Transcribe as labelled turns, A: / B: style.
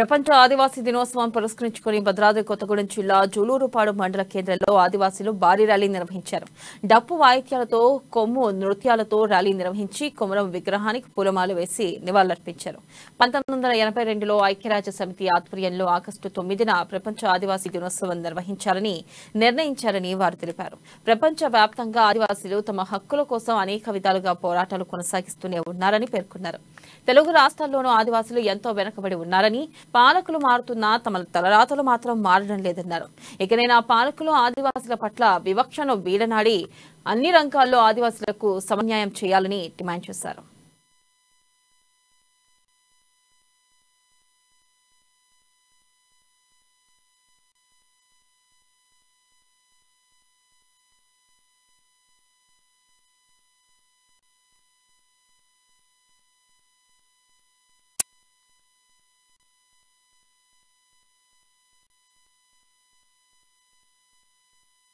A: ప్రపంచ ఆదివాసీ దినోత్సవం పురస్కరించుకుని భద్రాద్రి కొత్తగూడెం జిల్లా జూలూరుపాడు మండల కేంద్రంలో ఆదివాసీలు భారీ ర్యాలీ నిర్వహించారు డప్పు వాయిద్యాలతో కొమ్ము నృత్యాలతో ర్యాలీ నిర్వహించి కొమరం విగ్రహానికి పూలమాలు వేసి నివాళులర్పించారు పంతొమ్మిది వందల ఎనభై రెండులో ఐక్యరాజ్య సమితి ఆధ్వర్యంలో ఆగస్టు తొమ్మిదిన ప్రపంచ ఆదివాసీ దినోత్సవం నిర్వహించాలని నిర్ణయించారని వారు తెలిపారు ప్రపంచ వ్యాప్తంగా ఆదివాసీలు తమ హక్కుల కోసం అనేక విధాలుగా పోరాటాలు కొనసాగిస్తూనే ఉన్నారని పేర్కొన్నారు తెలుగు రాష్ట్రాల్లోనూ ఆదివాసీలు ఎంతో వెనుకబడి ఉన్నారని పాలకులు మారుతున్నా తమ తలరాతలు మాత్రం మారడం లేదన్నారు ఇకనైనా పాలకులు ఆదివాసుల పట్ల వివక్షను వీడనాడి అన్ని రంగాల్లో ఆదివాసులకు సమన్యాయం చేయాలని డిమాండ్ చేశారు